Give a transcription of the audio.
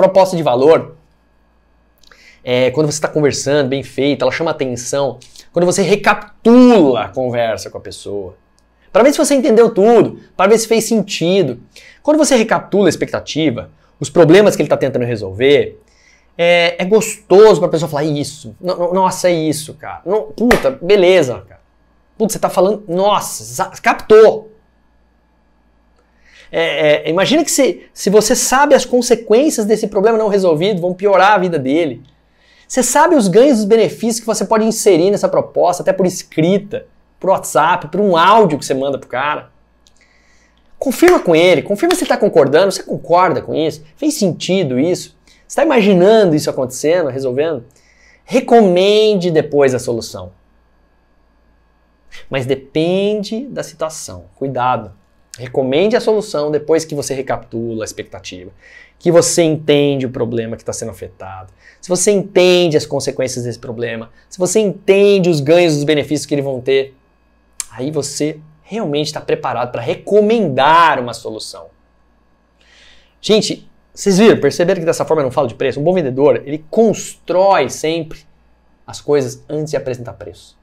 proposta de valor, é, quando você está conversando bem feita, ela chama atenção. Quando você recapitula a conversa com a pessoa, para ver se você entendeu tudo, para ver se fez sentido. Quando você recapitula a expectativa, os problemas que ele está tentando resolver, é, é gostoso para a pessoa falar isso. Nossa, é isso, cara. Não, puta, beleza, cara. Puta, você está falando, nossa, captou. É, é, imagina que se, se você sabe as consequências desse problema não resolvido, vão piorar a vida dele. Você sabe os ganhos e os benefícios que você pode inserir nessa proposta, até por escrita, por WhatsApp, por um áudio que você manda pro cara. Confirma com ele, confirma se ele está concordando, você concorda com isso? Fez sentido isso? Você está imaginando isso acontecendo, resolvendo? Recomende depois a solução. Mas depende da situação. Cuidado recomende a solução depois que você recapitula a expectativa, que você entende o problema que está sendo afetado, se você entende as consequências desse problema, se você entende os ganhos, os benefícios que eles vão ter, aí você realmente está preparado para recomendar uma solução. Gente, vocês viram, perceberam que dessa forma eu não falo de preço? Um bom vendedor, ele constrói sempre as coisas antes de apresentar preço.